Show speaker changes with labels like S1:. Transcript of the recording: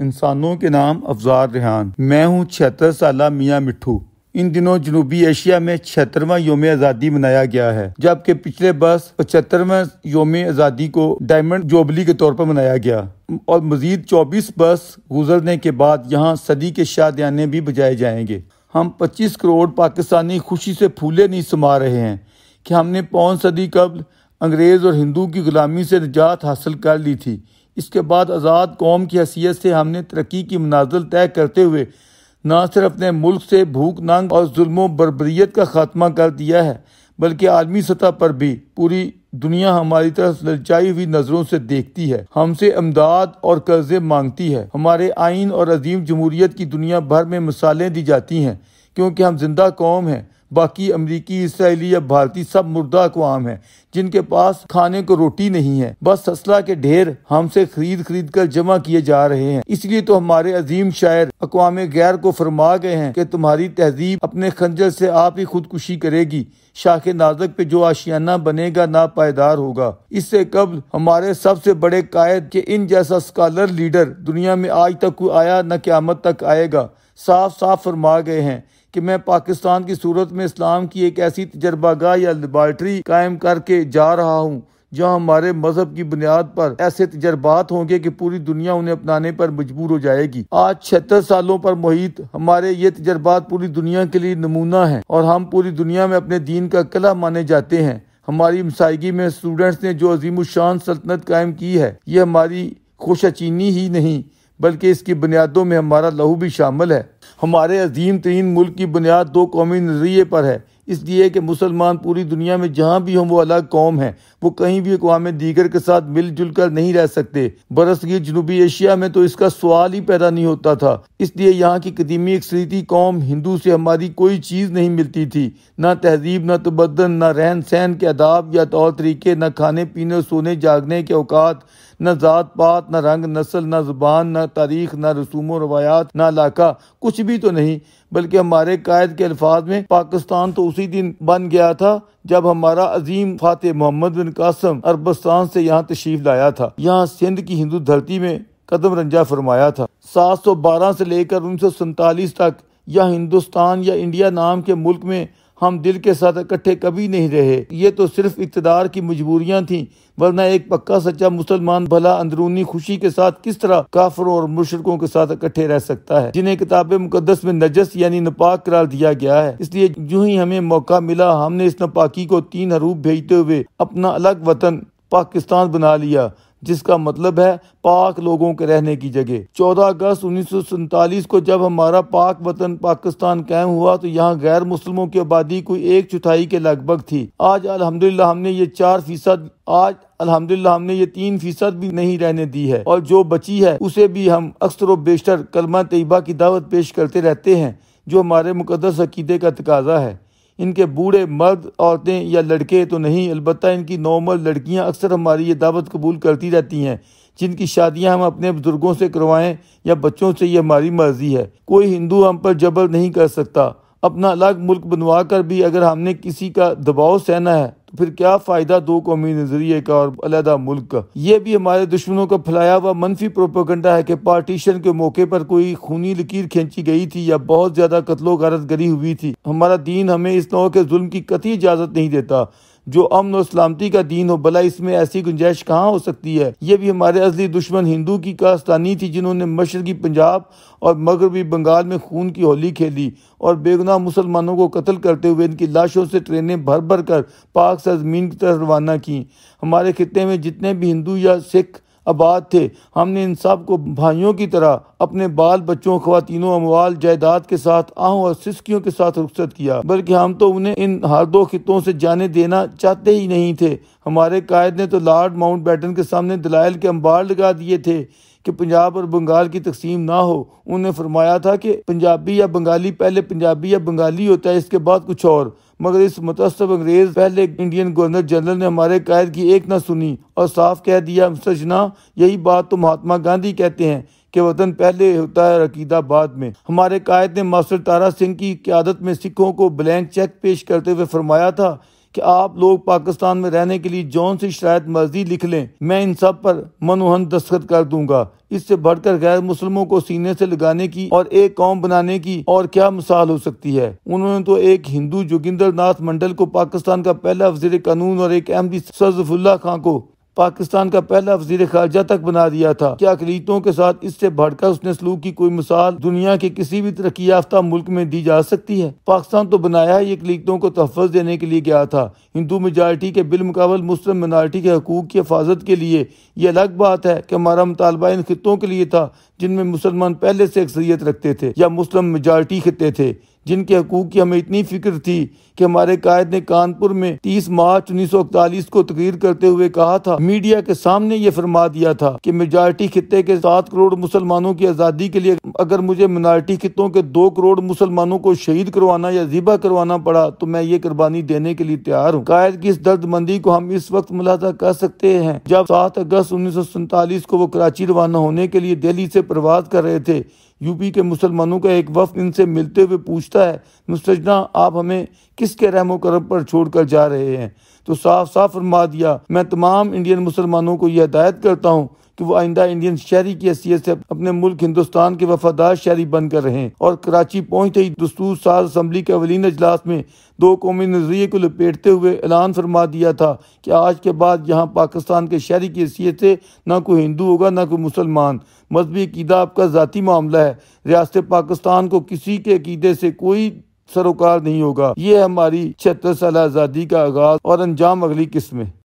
S1: इंसानों के नाम अफजार रेहान मैं हूँ छिहत्तर साल मियाँ मिठू इन दिनों जनूबी एशिया में छिहत्तरवा योम आज़ादी मनाया गया है जबकि पिछले बस पचहत्तरवा योम आज़ादी को डायमंड जोबली के तौर पर मनाया गया और मजीद चौबीस बस गुजरने के बाद यहाँ सदी के शादियाने भी बजाए जाएंगे हम पच्चीस करोड़ पाकिस्तानी खुशी से फूले नहीं समा रहे हैं कि हमने पौन सदी कब्ल अंग्रेज़ और हिंदू की गुलामी से निजात हासिल कर ली थी इसके बाद आज़ाद कौम की हैसियत से हमने तरक्की की मनाजिल तय करते हुए न सिर्फ अपने मुल्क से भूख नंग और जुल्म बरबरीत का खात्मा कर दिया है बल्कि आलमी सतह पर भी पूरी दुनिया हमारी तरफ ललचाई हुई नज़रों से देखती है हमसे अमदाद और कर्जे मांगती है हमारे आइन और अजीम जमहूरियत की दुनिया भर में मिसालें दी जाती हैं क्योंकि हम जिंदा कौम हैं बाकी अमरीकी इसराइली या भारतीय सब मुर्दा अकवाम है जिनके पास खाने को रोटी नहीं है बस असला के ढेर हमसे खरीद खरीद कर जमा किए जा रहे हैं इसलिए तो हमारे अजीम शायर अकवाम गैर को फरमा गए हैं की तुम्हारी तहजीब अपने खंजर से आप ही खुदकुशी करेगी शाख नाजक पे जो आशियाना बनेगा ना पायदार होगा इससे कबल हमारे सबसे बड़े कायद के इन जैसा स्कॉलर लीडर दुनिया में आज तक कोई आया न क्यामत तक आएगा साफ साफ फरमा गए हैं कि मैं पाकिस्तान की सूरत में इस्लाम की एक ऐसी तजर्बागा या लेबार्ट्री कायम करके जा रहा हूँ जहाँ हमारे मजहब की बुनियाद पर ऐसे तजर्बात होंगे कि पूरी दुनिया उन्हें अपनाने पर मजबूर हो जाएगी आज छिहत्तर सालों पर मोहित हमारे ये तजर्बात पूरी दुनिया के लिए नमूना है और हम पूरी दुनिया में अपने दीन का कला माने जाते हैं हमारी मसायगी में स्टूडेंट्स ने जो अजीम शान सल्तनत कायम की है ये हमारी खुशाचीनी ही नहीं बल्कि इसकी बुनियादों में हमारा लहू भी शामिल है हमारे अजीम तरीन मुल्क की बुनियाद दो कौमी नजरिए पर है इसलिए कि मुसलमान पूरी दुनिया में जहाँ भी हों वो अलग कौम है वो कहीं भी अकवा दीगर के साथ मिलजुल कर नहीं रह सकते बरसगी जनूबी एशिया में तो इसका सवाल ही पैदा नहीं होता था इसलिए यहाँ की कदीमी अक्सरीती कौम हिंदू से हमारी कोई चीज़ नहीं मिलती थी न तहजीब न तबदन न रहन सहन के अदाब या तौर तरीके न खाने पीने सोने जागने के अवकात न ज़ात पात न रंग नस्ल न जुबान न तारीख न रसूम रवायात न इलाका कुछ भी तो नहीं बल्कि हमारे कायद के अल्फाज में पाकिस्तान तो उसी दिन बन गया था जब हमारा अजीम फातह मोहम्मद बिन कासम अरबस्तान से यहाँ तशीफ लाया था यहाँ सिंध की हिंदू धरती में कदम रंजा फरमाया था सात सौ बारह से लेकर उन्नीस सौ सैतालीस तक या हिंदुस्तान या इंडिया नाम के मुल्क में हम दिल के साथ इकट्ठे कभी नहीं रहे ये तो सिर्फ इकतदार की मजबूरियाँ थी वरना एक पक्का सच्चा मुसलमान भला अंदरूनी खुशी के साथ किस तरह काफरों और मुशरकों के साथ इकट्ठे रह सकता है जिन्हें किताब मुकदस में नजस यानी नपाक करार दिया गया है इसलिए जो ही हमें मौका मिला हमने इस नपाकी को तीन हरूप भेजते हुए अपना अलग वतन पाकिस्तान बना लिया जिसका मतलब है पाक लोगों के रहने की जगह 14 अगस्त उन्नीस को जब हमारा पाक वतन पाकिस्तान कायम हुआ तो यहाँ गैर मुस्लिमों की आबादी कोई एक चौथाई के लगभग थी आज अलहमदिल्ला हमने ये चार फीसद आज अल्हम्दुलिल्लाह हमने ये तीन फीसद भी नहीं रहने दी है और जो बची है उसे भी हम अक्सर वेशर कलमा तयबा की दावत पेश करते रहते हैं जो हमारे मुकदस अकीदे का तकाजा है इनके बूढ़े मर्द औरतें या लड़के तो नहीं अलबत्त इनकी नॉर्मल लड़कियां अक्सर हमारी ये दावत कबूल करती रहती हैं जिनकी शादियां हम अपने बुजुर्गों से करवाएं या बच्चों से ये हमारी मर्जी है कोई हिंदू हम पर जबर नहीं कर सकता अपना अलग मुल्क बनवा कर भी अगर हमने किसी का दबाव सहना है फिर क्या फ़ायदा दो कौमी नज़रिए का और अलहदा मुल्क का ये भी हमारे दुश्मनों का फैलाया हुआ मनफी प्रोपोगंडा है कि पार्टीशन के मौके पर कोई खूनी लकीर खींची गई थी या बहुत ज़्यादा कत्लो गारत गरी हुई थी हमारा दीन हमें इस तरह के जुल्म की कति इजाज़त नहीं देता जो अमन और सलामती का दीन हो भला इसमें ऐसी गुंजाइश कहाँ हो सकती है ये भी हमारे असली दुश्मन हिंदू की कास्तानी थी जिन्होंने मशरकी पंजाब और मगरबी बंगाल में खून की होली खेली और बेगुनाह मुसलमानों को कत्ल करते हुए इनकी लाशों से ट्रेनें भर भर कर पाक सरजमीन की तरफ रवाना की हमारे खत्े में जितने भी हिंदू या सिख आबाद थे हमने इन सब को भाइयों की तरह अपने बाल बच्चों खातिनों अमवाल जायदाद के साथ आहों और सिस्कियों के साथ रुखसत किया बल्कि हम तो उन्हें इन हर दो खितों से जाने देना चाहते ही नहीं थे हमारे कायद ने तो लॉर्ड माउंट बैटन के सामने दलाइल के अंबार लगा दिए थे कि पंजाब और बंगाल की तकसीम ना हो उन्हें फरमाया था कि पंजाबी या बंगाली पहले पंजाबी या बंगाली होता है इसके बाद कुछ और मगर इस मुतसब अंग्रेज पहले इंडियन गवर्नर जनरल ने हमारे कायद की एक न सुनी और साफ कह दिया सजना यही बात तो महात्मा गांधी कहते हैं कि वतन पहले होता है रकीदा बाद में हमारे कायद ने मास्टर तारा सिंह की क्यादत में सिखों को ब्लैंक चेक पेश करते हुए फरमाया था कि आप लोग पाकिस्तान में रहने के लिए जौन सी शरात मर्जी लिख लें मैं इन सब पर मनोहन दस्तखत कर दूंगा इससे बढ़कर गैर मुसलमों को सीने से लगाने की और एक कौम बनाने की और क्या मिसाल हो सकती है उन्होंने तो एक हिंदू जोगिंदर नाथ मंडल को पाकिस्तान का पहला वजीर कानून और एक एम डी सजफुल्ला खां को पाकिस्तान का पहला वजीर खारजा तक बना दिया था क्या अकलीतों के साथ इससे भड़का उसने सलूक की कोई मिसाल दुनिया के किसी भी तरक्की याफ्ता मुल्क में दी जा सकती है पाकिस्तान तो बनाया ही अकलीतों को तहफ़ देने के लिए गया था हिंदू मेजार्टी के बिलमकबल मुस्लिम मिनार्टी के हकूक़ की हिफाजत के लिए यह अलग बात है कि हमारा मुतालबा इन खितों के लिए था जिनमें मुसलमान पहले से अक्सरियत रखते थे या मुस्लिम मेजार्टी खिते थे जिनके हकूक की हमें इतनी फिक्र थी कि हमारे कायद ने कानपुर में 30 मार्च उन्नीस को तकरीर करते हुए कहा था मीडिया के सामने ये फरमा दिया था कि मेजॉरिटी खत्े के सात करोड़ मुसलमानों की आज़ादी के लिए अगर मुझे मिनार्टी खितों के दो करोड़ मुसलमानों को शहीद करवाना या जीबा करवाना पड़ा तो मैं ये कुर्बानी देने के लिए तैयार हूँ कायद की इस दर्द मंदी को हम इस वक्त मुलाजा कर सकते हैं जब सात अगस्त उन्नीस को वो कराची रवाना होने के लिए दिल्ली से प्रवास कर रहे थे यूपी के मुसलमानों का एक वफ इनसे मिलते हुए पूछता है मुस्तजना आप हमें किसके रहमो करम पर छोड़कर जा रहे हैं तो साफ साफ फरमा दिया मैं तमाम इंडियन मुसलमानों को यह हदायत करता हूँ कि वो आइंदा इंडियन शहरी की हैसियत से अपने मुल्क हिंदुस्तान के वफादार शहरी बनकर रहें और कराची पहुंचते ही दस्तूर साज असम्बली के अवलिन अजलास में दो कौमी नजरिए को लपेटते हुए ऐलान फरमा दिया था कि आज के बाद यहाँ पाकिस्तान के शहरी की हैसियत से ना कोई हिंदू होगा ना कोई मुसलमान मजहबी अकीदा आपका ज़ाती मामला है रियासत पाकिस्तान को किसी के अकीदे से कोई सरोकार नहीं होगा ये हमारी छिहत्तर साल आज़ादी का आगाज और अंजाम अगली किस्म है